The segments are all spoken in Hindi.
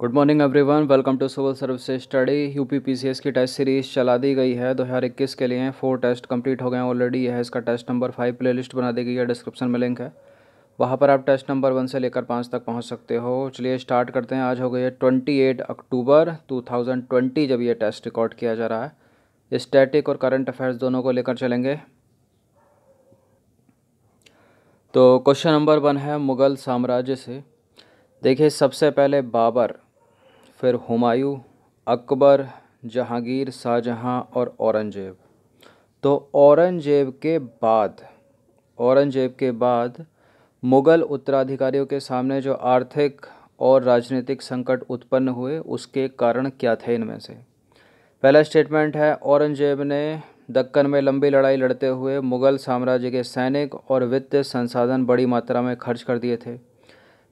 good morning everyone welcome to civil service study U P P C S की टेस्ट सीरीज चला दी गई है 2021 के लिए फोर टेस्ट कंप्लीट हो गए हैं ऑलरेडी यह है इसका test number five playlist बना दी गई है डिस्क्रिप्शन में लिंक है वहाँ पर आप टेस्ट नंबर वन से लेकर पाँच तक पहुँच सकते हो चलिए स्टार्ट करते हैं आज हो गई है twenty eight October two thousand twenty जब ये टेस्ट रिकॉर्ड किया जा रहा है स्टैटिक और करंट अफेयर्स दोनों को लेकर चलेंगे तो क्वेश्चन नंबर वन है मुग़ल साम्राज्य से देखिए सबसे पहले बाबर फिर हुमायूं अकबर जहांगीर शाहजहां और औरंगज़ेब तो औरंगज़ेब के बाद औरंगज़ेब के बाद मुग़ल उत्तराधिकारियों के सामने जो आर्थिक और राजनीतिक संकट उत्पन्न हुए उसके कारण क्या थे इनमें से पहला स्टेटमेंट है औरंगज़ेब ने दक्कन में लंबी लड़ाई लड़ते हुए मुग़ल साम्राज्य के सैनिक और वित्तीय संसाधन बड़ी मात्रा में खर्च कर दिए थे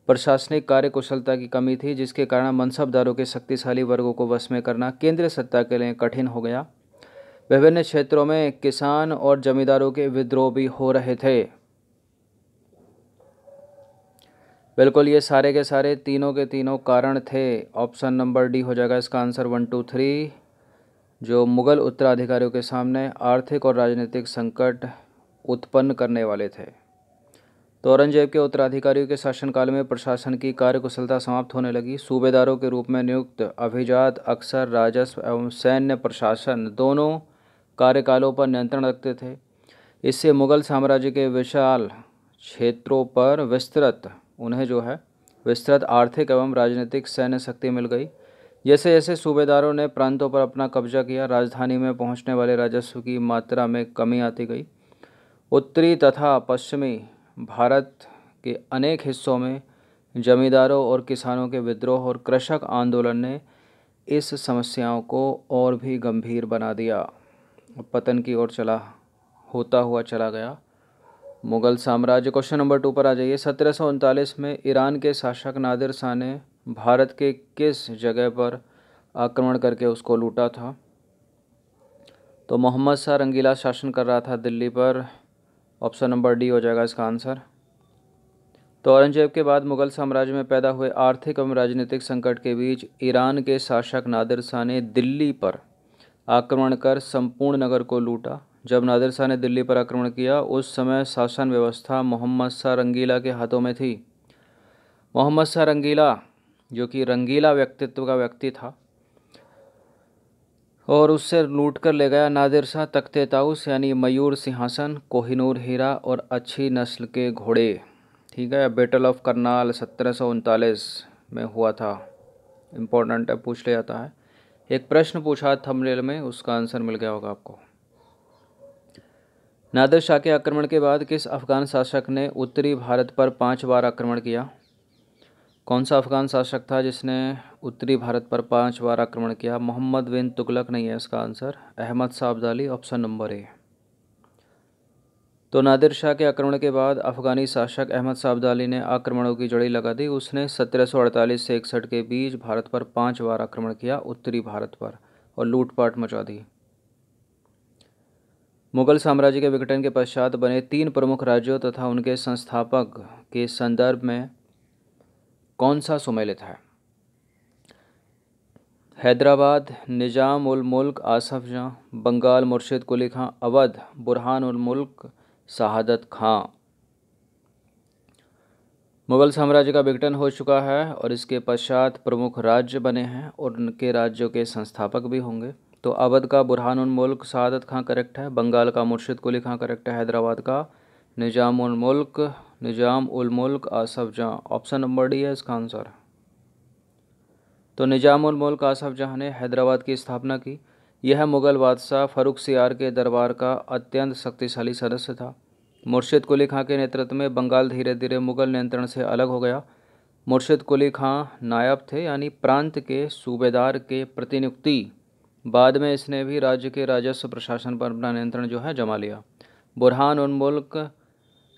प्रशासनिक कार्य कुशलता की कमी थी जिसके कारण मनसबदारों के शक्तिशाली वर्गों को वश में करना केंद्रीय सत्ता के लिए कठिन हो गया विभिन्न क्षेत्रों में किसान और जमींदारों के विद्रोह भी हो रहे थे बिल्कुल ये सारे के सारे तीनों के तीनों कारण थे ऑप्शन नंबर डी हो जाएगा इसका आंसर वन टू थ्री जो मुग़ल उत्तराधिकारियों के सामने आर्थिक और राजनीतिक संकट उत्पन्न करने वाले थे तो औरंगजेब के उत्तराधिकारियों के शासनकाल में प्रशासन की कार्यकुशलता समाप्त होने लगी सूबेदारों के रूप में नियुक्त अभिजात अक्सर राजस्व एवं सैन्य प्रशासन दोनों कार्यकालों पर नियंत्रण रखते थे इससे मुगल साम्राज्य के विशाल क्षेत्रों पर विस्तृत उन्हें जो है विस्तृत आर्थिक एवं राजनीतिक सैन्य शक्ति मिल गई जैसे जैसे सूबेदारों ने प्रांतों पर अपना कब्जा किया राजधानी में पहुंचने वाले राजस्व की मात्रा में कमी आती गई उत्तरी तथा पश्चिमी भारत के अनेक हिस्सों में जमींदारों और किसानों के विद्रोह और कृषक आंदोलन ने इस समस्याओं को और भी गंभीर बना दिया पतन की ओर चला होता हुआ चला गया मुग़ल साम्राज्य क्वेश्चन नंबर टू पर आ जाइए सत्रह में ईरान के शासक नादिर शाह ने भारत के किस जगह पर आक्रमण करके उसको लूटा था तो मोहम्मद शाह रंगीला शासन कर रहा था दिल्ली पर ऑप्शन नंबर डी हो जाएगा इसका आंसर तो औरंगजेब के बाद मुगल साम्राज्य में पैदा हुए आर्थिक एवं राजनीतिक संकट के बीच ईरान के शासक नादिर शाह ने दिल्ली पर आक्रमण कर संपूर्ण नगर को लूटा जब नादिर शाह ने दिल्ली पर आक्रमण किया उस समय शासन व्यवस्था मोहम्मद शाह रंगीला के हाथों में थी मोहम्मद शाह रंगीला जो कि रंगीला व्यक्तित्व का व्यक्ति था और उससे लूट कर ले गया नादिर शाह तख्ते ताउस यानी मयूर सिंहासन कोहिनूर हीरा और अच्छी नस्ल के घोड़े ठीक है बेटल ऑफ करनाल सत्रह में हुआ था इम्पोर्टेंट है पूछ लिया जाता है एक प्रश्न पूछा थमरेल में उसका आंसर मिल गया होगा आपको नादिर शाह के आक्रमण के बाद किस अफगान शासक ने उत्तरी भारत पर पांच बार आक्रमण किया कौन सा अफ़गान शासक था जिसने उत्तरी भारत पर पांच बार आक्रमण किया मोहम्मद बिन तुगलक नहीं है इसका आंसर अहमद साहब ऑप्शन नंबर ए तो नादिर शाह के आक्रमण के बाद अफ़गानी शासक अहमद साहबदाली ने आक्रमणों की जड़ी लगा दी उसने 1748 से इकसठ के बीच भारत पर पांच बार आक्रमण किया उत्तरी भारत पर और लूटपाट मचा दी मुगल साम्राज्य के विघटन के पश्चात बने तीन प्रमुख राज्यों तथा उनके संस्थापक के संदर्भ में कौन सा सुमेलित है हैदराबाद निजाम उल मुल्क आसफ जहाँ बंगाल मुर्शिद कुली खां अवध बुरहान उल मुल्क शहादत खां मुगल साम्राज्य का विघटन हो चुका है और इसके पश्चात प्रमुख राज्य बने हैं और उनके राज्यों के संस्थापक भी होंगे तो अवध का बुरहान उल मुल्क शहादत खां करेक्ट है बंगाल का मुर्शिद कुली खां करेक्ट है हैदराबाद का निजाम उल मुल्क निज़ाम उल मुल्क आसफ जहाँ ऑप्शन नंबर डी है इसका आंसर तो निज़ाम उल मुल्क आसफ जहाँ ने हैदराबाद की स्थापना की यह मुग़ल बादशाह फ़रूख सियार के दरबार का अत्यंत शक्तिशाली सदस्य था मुर्शिद कुली खां के नेतृत्व में बंगाल धीरे धीरे मुग़ल नियंत्रण से अलग हो गया मुर्शिद कुली खां नायब थे यानी प्रांत के सूबेदार के प्रतिनियुक्ति बाद में इसने भी राज्य के राजस्व प्रशासन पर अपना नियंत्रण जो है जमा लिया बुरहान मुल्क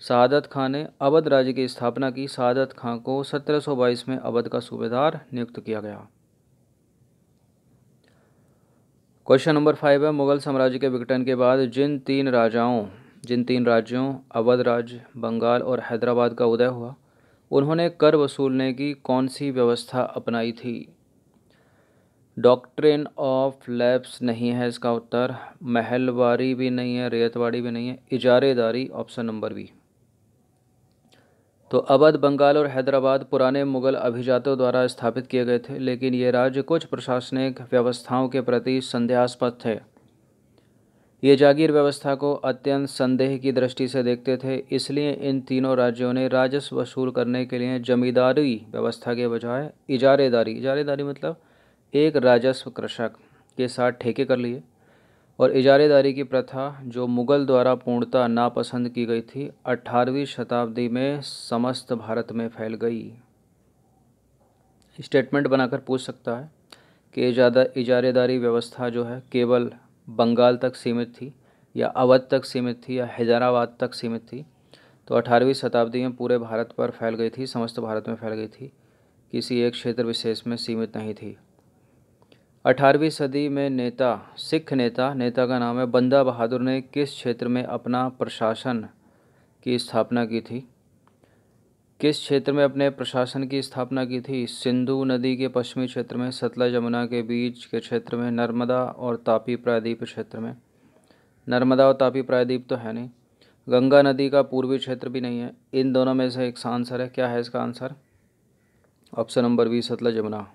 सादत खां ने अवध राज्य की स्थापना की सादत खां को 1722 में अवध का सूबेदार नियुक्त किया गया क्वेश्चन नंबर फाइव है मुगल साम्राज्य के विघटन के बाद जिन तीन राजाओं जिन तीन राज्यों अवध राज्य बंगाल और हैदराबाद का उदय हुआ उन्होंने कर वसूलने की कौन सी व्यवस्था अपनाई थी डॉक्ट्रिन ऑफ लैब्स नहीं है इसका उत्तर महलवारी भी नहीं है रेतवाड़ी भी नहीं है इजारेदारी ऑप्शन नंबर बी तो अवध बंगाल और हैदराबाद पुराने मुगल अभिजातों द्वारा स्थापित किए गए थे लेकिन ये राज्य कुछ प्रशासनिक व्यवस्थाओं के प्रति संदेहास्पद थे ये जागीर व्यवस्था को अत्यंत संदेह की दृष्टि से देखते थे इसलिए इन तीनों राज्यों ने राजस्व वसूल करने के लिए जमींदारी व्यवस्था के बजाय इजारेदारी इजारेदारी मतलब एक राजस्व कृषक के साथ ठेके कर लिए और इजारेदारी की प्रथा जो मुग़ल द्वारा पूर्णतः नापसंद की गई थी 18वीं शताब्दी में समस्त भारत में फैल गई स्टेटमेंट बनाकर पूछ सकता है कि ज़्यादा इजारेदारी व्यवस्था जो है केवल बंगाल तक सीमित थी या अवध तक सीमित थी या हैदराबाद तक सीमित थी तो अठारहवीं शताब्दी में पूरे भारत पर फैल गई थी समस्त भारत में फैल गई थी किसी एक क्षेत्र विशेष में सीमित नहीं थी अठारहवीं सदी में नेता सिख नेता नेता का नाम है बंदा बहादुर ने किस क्षेत्र में अपना प्रशासन की स्थापना की थी किस क्षेत्र में अपने प्रशासन की स्थापना की थी सिंधु नदी के पश्चिमी क्षेत्र में सतलज यमुना के बीच के क्षेत्र में नर्मदा और तापी प्रायद्वीप क्षेत्र में नर्मदा और तापी प्रायद्वीप तो है नहीं गंगा नदी का पूर्वी क्षेत्र भी नहीं है इन दोनों में से एक आंसर है क्या है इसका answer option number B Sutlej Yamuna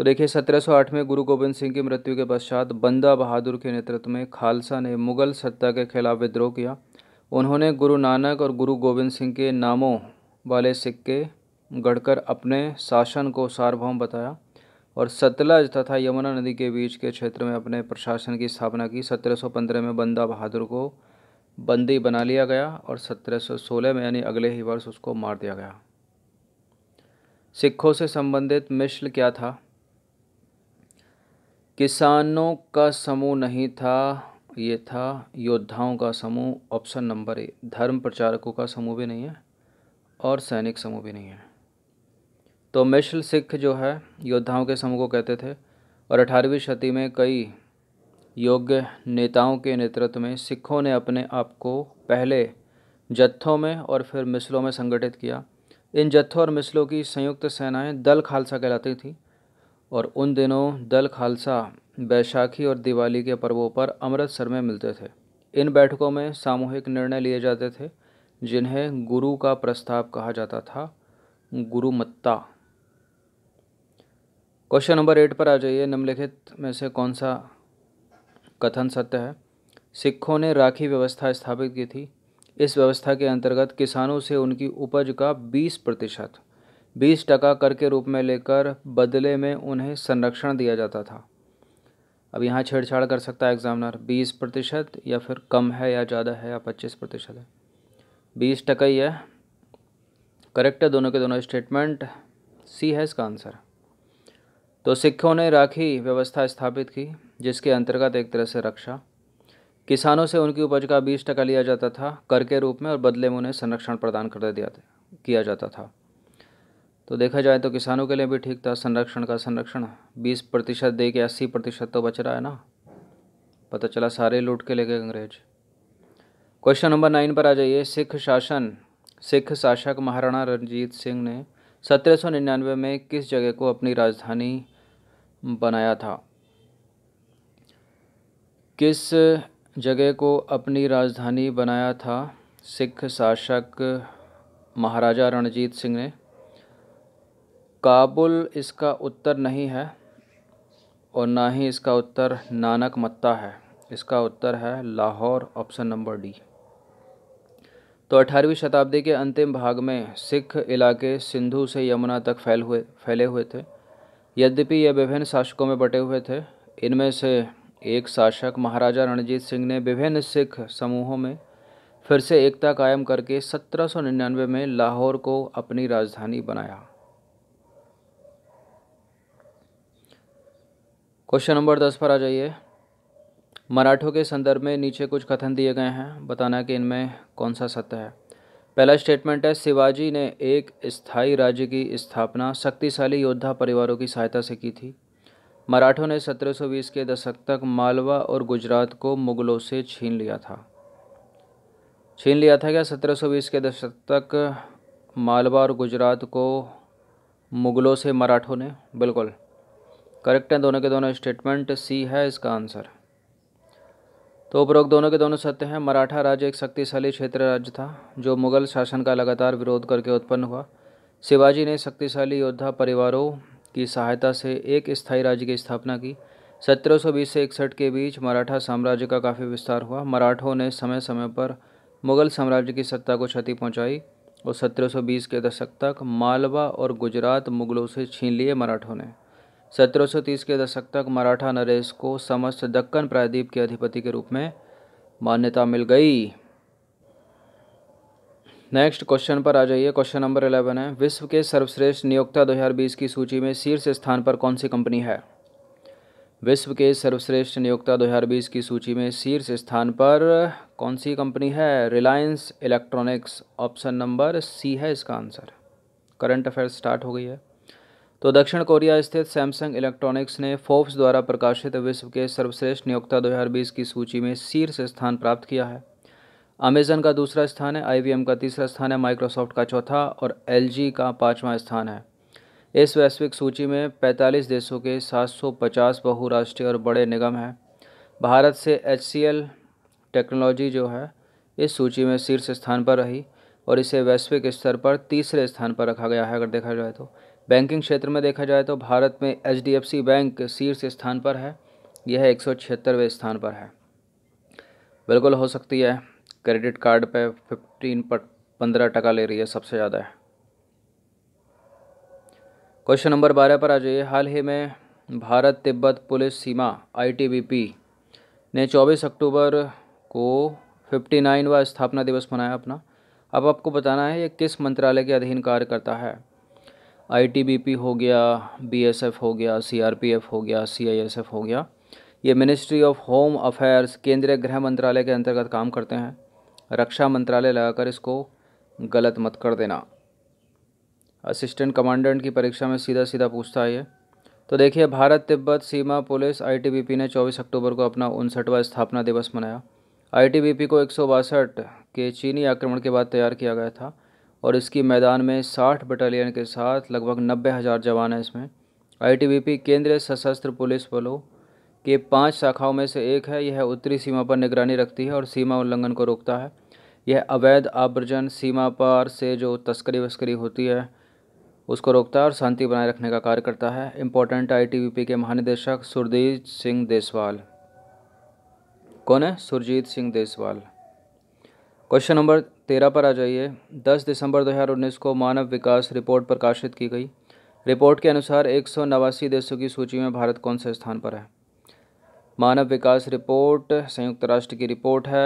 तो देखिए 1708 में गुरु गोबिंद सिंह की मृत्यु के पश्चात बंदा बहादुर के नेतृत्व में खालसा ने मुगल सत्ता के खिलाफ विद्रोह किया उन्होंने गुरु नानक और गुरु गोबिंद सिंह के नामों वाले सिक्के गढ़कर अपने शासन को सार्वभौम बताया और सतलज तथा यमुना नदी के बीच के क्षेत्र में अपने प्रशासन की स्थापना की 1715 में बंदा बहादुर को बंदी बना लिया गया और 1716 में यानी अगले ही वर्ष उसको मार दिया गया सिखों से संबंधित मिश्र क्या था किसानों का समूह नहीं था ये था योद्धाओं का समूह ऑप्शन नंबर ए धर्म प्रचारकों का समूह भी नहीं है और सैनिक समूह भी नहीं है तो मिश्र सिख जो है योद्धाओं के समूह को कहते थे और अठारहवीं सदी में कई योग्य नेताओं के नेतृत्व में सिखों ने अपने आप को पहले जत्थों में और फिर मिसलों में संगठित किया इन जत्थों और मिसलों की संयुक्त सेनाएं दल खालसा कहलाती थीं और उन दिनों दल खालसा बैशाखी और दिवाली के पर्वों पर अमृतसर में मिलते थे इन बैठकों में सामूहिक निर्णय लिए जाते थे जिन्हें गुरु का प्रस्ताव कहा जाता था गुरुमत्ता क्वेश्चन नंबर एट पर आ जाइए निम्नलिखित में से कौन सा कथन सत्य है सिखों ने राखी व्यवस्था स्थापित की थी इस व्यवस्था के अंतर्गत किसानों से उनकी उपज का 20 प्रतिशत बीस टका कर के रूप में लेकर बदले में उन्हें संरक्षण दिया जाता था अब यहाँ छेड़छाड़ कर सकता है एग्ज़ामिनर बीस प्रतिशत या फिर कम है या ज़्यादा है या पच्चीस प्रतिशत है बीस टका ही है करेक्ट है दोनों के दोनों स्टेटमेंट सी है इसका आंसर तो सिखों ने राखी व्यवस्था स्थापित की जिसके अंतर्गत एक तरह से रक्षा किसानों से उनकी उपज का बीस टका लिया जाता था कर के रूप में और बदले में उन्हें संरक्षण प्रदान कर दिया किया जाता था तो देखा जाए तो किसानों के लिए भी ठीक था संरक्षण का संरक्षण बीस प्रतिशत दे के अस्सी प्रतिशत तो बच रहा है ना पता चला सारे लूट के ले गए अंग्रेज क्वेश्चन नंबर नाइन पर आ जाइए सिख शासन सिख शासक महाराणा रणजीत सिंह ने सत्रह में किस जगह को अपनी राजधानी बनाया था किस जगह को अपनी राजधानी बनाया था सिख शासक महाराजा रणजीत सिंह ने काबुल इसका उत्तर नहीं है और ना ही इसका उत्तर नानक मत्ता है इसका उत्तर है लाहौर ऑप्शन नंबर डी तो अठारहवीं शताब्दी के अंतिम भाग में सिख इलाके सिंधु से यमुना तक फैल हुए फैले हुए थे यद्यपि ये विभिन्न शासकों में बटे हुए थे इनमें से एक शासक महाराजा रणजीत सिंह ने विभिन्न सिख समूहों में फिर से एकता कायम करके 1799 में लाहौर को अपनी राजधानी बनाया क्वेश्चन नंबर दस पर आ जाइए मराठों के संदर्भ में नीचे कुछ कथन दिए गए हैं बताना कि इनमें कौन सा सत्य है पहला स्टेटमेंट है शिवाजी ने एक स्थायी राज्य की स्थापना शक्तिशाली योद्धा परिवारों की सहायता से की थी मराठों ने 1720 के दशक तक मालवा और गुजरात को मुगलों से छीन लिया था छीन लिया था क्या 1720 के दशक तक मालवा और गुजरात को मुगलों से मराठों ने बिल्कुल करेक्ट हैं दोनों के दोनों स्टेटमेंट सी है इसका आंसर तो उपरोक्त दोनों के दोनों सत्य हैं मराठा राज्य एक शक्तिशाली क्षेत्र राज्य था जो मुगल शासन का लगातार विरोध करके उत्पन्न हुआ शिवाजी ने शक्तिशाली योद्धा परिवारों की सहायता से एक स्थायी राज्य की स्थापना की सत्रह से इकसठ के बीच मराठा साम्राज्य का काफ़ी विस्तार हुआ मराठों ने समय समय पर मुगल साम्राज्य की सत्ता को क्षति पहुंचाई और 1720 के दशक तक मालवा और गुजरात मुगलों से छीन लिए मराठों ने 1730 के दशक तक मराठा नरेश को समस्त दक्कन प्रायद्वीप के अधिपति के रूप में मान्यता मिल गई नेक्स्ट क्वेश्चन पर आ जाइए क्वेश्चन नंबर 11 है विश्व के सर्वश्रेष्ठ नियोक्ता 2020 की सूची में शीर्ष स्थान पर कौन सी कंपनी है विश्व के सर्वश्रेष्ठ नियोक्ता 2020 की सूची में शीर्ष स्थान पर कौन सी कंपनी है Reliance Electronics option number C है इसका आंसर करंट अफेयर स्टार्ट हो गई है तो दक्षिण कोरिया स्थित सैमसंग इलेक्ट्रॉनिक्स ने फोर्ब्स द्वारा प्रकाशित विश्व के सर्वश्रेष्ठ नियोक्ता 2020 की सूची में शीर्ष स्थान प्राप्त किया है अमेजन का दूसरा स्थान है आई का तीसरा स्थान है माइक्रोसॉफ्ट का चौथा और एल का पाँचवा स्थान है इस वैश्विक सूची में 45 देशों के 750 बहुराष्ट्रीय और बड़े निगम हैं भारत से एच टेक्नोलॉजी जो है इस सूची में शीर्ष स्थान पर रही और इसे वैश्विक स्तर पर तीसरे स्थान पर रखा गया है अगर देखा जाए तो बैंकिंग क्षेत्र में देखा जाए तो भारत में एच बैंक शीर्ष स्थान पर है यह एक स्थान पर है बिल्कुल हो सकती है क्रेडिट कार्ड पे फिफ्टीन पर पंद्रह टका ले रही है सबसे ज़्यादा है क्वेश्चन नंबर बारह पर आ जाइए हाल ही में भारत तिब्बत पुलिस सीमा आईटीबीपी ने चौबीस अक्टूबर को फिफ्टी नाइनवा स्थापना दिवस मनाया अपना अब आपको बताना है ये किस मंत्रालय के अधीन कार्य करता है आईटीबीपी हो गया बीएसएफ हो गया सीआरपीएफ हो गया सीआईएसएफ हो गया ये मिनिस्ट्री ऑफ होम अफेयर्स केंद्रीय गृह मंत्रालय के अंतर्गत काम करते हैं रक्षा मंत्रालय लगाकर इसको गलत मत कर देना असिस्टेंट कमांडेंट की परीक्षा में सीधा सीधा पूछता है ये तो देखिए भारत तिब्बत सीमा पुलिस आईटीबीपी ने 24 अक्टूबर को अपना उनसठवा स्थापना दिवस मनाया आईटीबीपी को एक के चीनी आक्रमण के बाद तैयार किया गया था और इसकी मैदान में साठ बटालियन के साथ लगभग नब्बे हज़ार जवान हैं इसमें आईटीबीपी केंद्रीय सशस्त्र पुलिस बलों के पांच शाखाओं में से एक है यह उत्तरी सीमा पर निगरानी रखती है और सीमा उल्लंघन को रोकता है यह अवैध आवर्जन सीमा पार से जो तस्करी वस्करी होती है उसको रोकता है और शांति बनाए रखने का कार्य करता है इम्पोर्टेंट आई के महानिदेशक सुरजीत सिंह देसवाल कौन है सुरजीत सिंह देसवाल क्वेश्चन नंबर तेरह पर आ जाइए दस दिसंबर दो हज़ार उन्नीस को मानव विकास रिपोर्ट प्रकाशित की गई रिपोर्ट के अनुसार एक सौ नवासी देशों की सूची में भारत कौन से स्थान पर है मानव विकास रिपोर्ट संयुक्त राष्ट्र की रिपोर्ट है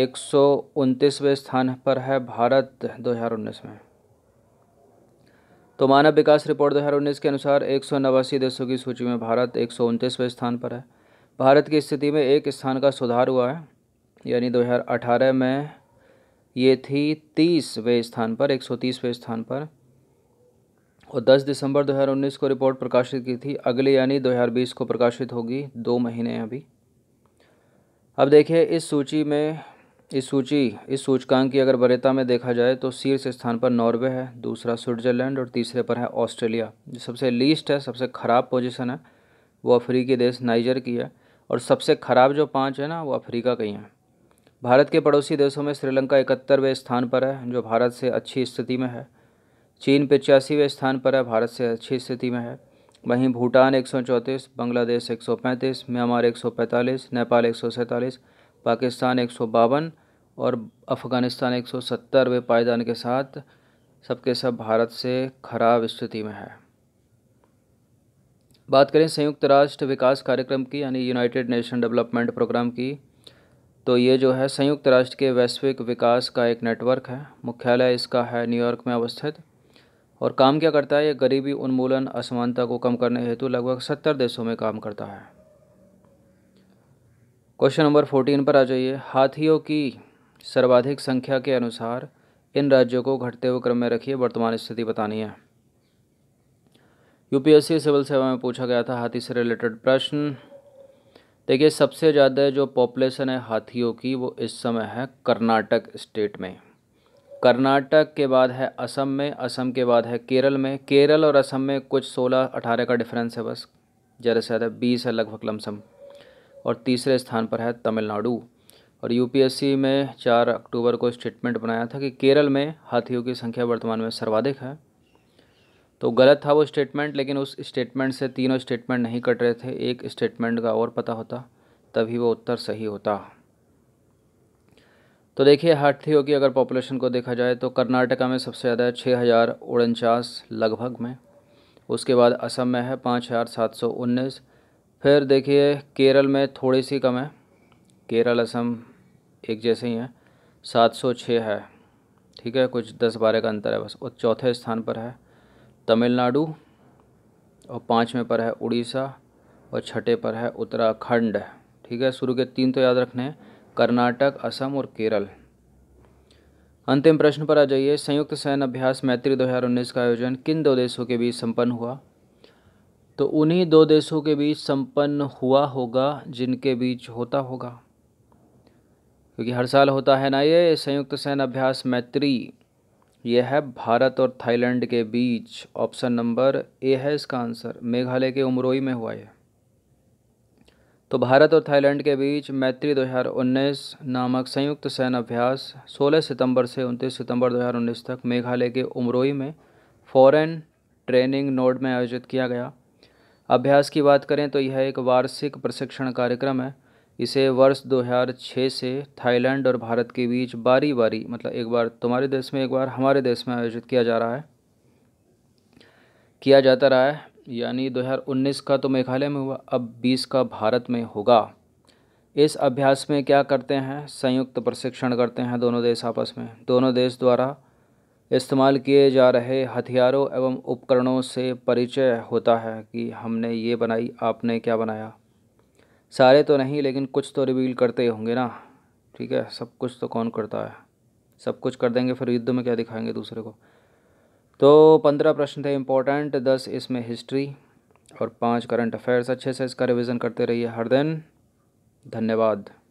एक सौ उनतीसवें स्थान पर है भारत दो हजार उन्नीस में तो मानव विकास रिपोर्ट दो हज़ार उन्नीस के अनुसार एक सौ नवासी देशों की सूची में भारत एक सौ उनतीसवें स्थान पर है भारत की स्थिति में एक स्थान का सुधार हुआ है यानी दो हजार अठारह में ये थी तीसवें स्थान पर एक सौ तीसवें स्थान पर और 10 दिसंबर 2019 को रिपोर्ट प्रकाशित की थी अगले यानी 2020 को प्रकाशित होगी दो महीने अभी अब देखिए इस सूची में इस सूची इस सूचकांक की अगर वरीयता में देखा जाए तो शीर्ष स्थान पर नॉर्वे है दूसरा स्विट्जरलैंड और तीसरे पर है ऑस्ट्रेलिया जो सबसे लीस्ट है सबसे ख़राब पोजिशन है वो अफ्रीकी देश नाइजर की है और सबसे ख़राब जो पाँच है ना वो अफ्रीका के ही हैं भारत के पड़ोसी देशों में श्रीलंका इकहत्तरवें स्थान पर है जो भारत से अच्छी स्थिति में है चीन पचासीवें स्थान पर है भारत से अच्छी स्थिति में है वहीं भूटान एक बांग्लादेश एक म्यांमार एक नेपाल एक पाकिस्तान एक और अफ़गानिस्तान एक सौ पायदान के साथ सबके सब भारत से खराब स्थिति में है बात करें संयुक्त राष्ट्र विकास कार्यक्रम की यानी यूनाइटेड नेशन डेवलपमेंट प्रोग्राम की तो ये जो है संयुक्त राष्ट्र के वैश्विक विकास का एक नेटवर्क है मुख्यालय इसका है न्यूयॉर्क में अवस्थित और काम क्या करता है ये गरीबी उन्मूलन असमानता को कम करने हेतु लगभग सत्तर देशों में काम करता है क्वेश्चन नंबर फोर्टीन पर आ जाइए हाथियों की सर्वाधिक संख्या के अनुसार इन राज्यों को घटते हुए क्रम में रखिए वर्तमान स्थिति बतानी है यूपीएससी सिविल सेवा में पूछा गया था हाथी से रिलेटेड प्रश्न देखिए सबसे ज़्यादा जो पॉपुलेशन है हाथियों की वो इस समय है कर्नाटक स्टेट में कर्नाटक के बाद है असम में असम के बाद है केरल में केरल और असम में कुछ सोलह अठारह का डिफरेंस है बस ज़्यादा से ज़्यादा बीस है लगभग लमसम और तीसरे स्थान पर है तमिलनाडु और यूपीएससी में चार अक्टूबर को स्टेटमेंट बनाया था कि केरल में हाथियों की संख्या वर्तमान में सर्वाधिक है तो गलत था वो स्टेटमेंट लेकिन उस स्टेटमेंट से तीनों स्टेटमेंट नहीं कट रहे थे एक स्टेटमेंट का और पता होता तभी वो उत्तर सही होता तो देखिए हाथियों की अगर पॉपुलेशन को देखा जाए तो कर्नाटका में सबसे ज़्यादा है छः हज़ार उनचास लगभग में उसके बाद असम में है पाँच हज़ार सात सौ उन्नीस फिर देखिए केरल में थोड़ी सी कम है केरल असम एक जैसे ही हैं सात सौ छः है ठीक है कुछ दस बारह का अंतर है बस और चौथे स्थान पर है तमिलनाडु और पाँचवें पर है उड़ीसा और छठे पर है उत्तराखंड ठीक है शुरू के तीन तो याद रखने हैं कर्नाटक असम और केरल अंतिम प्रश्न पर आ जाइए संयुक्त सैन्य अभ्यास मैत्री 2019 का आयोजन किन दो देशों के बीच संपन्न हुआ तो उन्हीं दो देशों के बीच संपन्न हुआ होगा जिनके बीच होता होगा क्योंकि हर साल होता है ना ये संयुक्त सैन्य अभ्यास मैत्री यह है भारत और थाईलैंड के बीच ऑप्शन नंबर ए है इसका आंसर मेघालय के उमरोई में हुआ है तो भारत और थाईलैंड के बीच मैत्री 2019 नामक संयुक्त सैन्य अभ्यास 16 सितंबर से 29 सितंबर 2019 तक मेघालय के उमरोई में फॉरेन ट्रेनिंग नोड में आयोजित किया गया अभ्यास की बात करें तो यह एक वार्षिक प्रशिक्षण कार्यक्रम है इसे वर्ष 2006 से थाईलैंड और भारत के बीच बारी बारी मतलब एक बार तुम्हारे देश में एक बार हमारे देश में आयोजित किया जा रहा है किया जाता रहा है यानी 2019 का तो मेघालय में हुआ अब 20 का भारत में होगा इस अभ्यास में क्या करते हैं संयुक्त प्रशिक्षण करते हैं दोनों देश आपस में दोनों देश द्वारा इस्तेमाल किए जा रहे हथियारों एवं उपकरणों से परिचय होता है कि हमने ये बनाई आपने क्या बनाया सारे तो नहीं लेकिन कुछ तो रिवील करते ही होंगे ना ठीक है सब कुछ तो कौन करता है सब कुछ कर देंगे फिर युद्ध में क्या दिखाएंगे दूसरे को तो पंद्रह प्रश्न थे इम्पोर्टेंट दस इसमें हिस्ट्री और पांच करंट अफेयर्स अच्छे से इसका रिवीजन करते रहिए हर दिन धन्यवाद